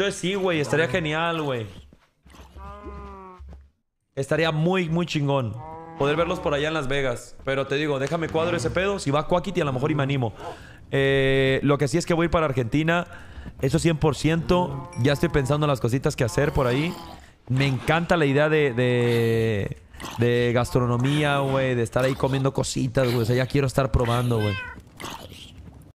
Entonces sí, güey, estaría ah. genial, güey. Estaría muy, muy chingón. Poder verlos por allá en Las Vegas. Pero te digo, déjame cuadro ese pedo. Si va Quackity, a lo mejor y me animo. Eh, lo que sí es que voy para Argentina. Eso 100%. Ya estoy pensando en las cositas que hacer por ahí. Me encanta la idea de, de, de gastronomía, güey. De estar ahí comiendo cositas, güey. O sea, ya quiero estar probando, güey.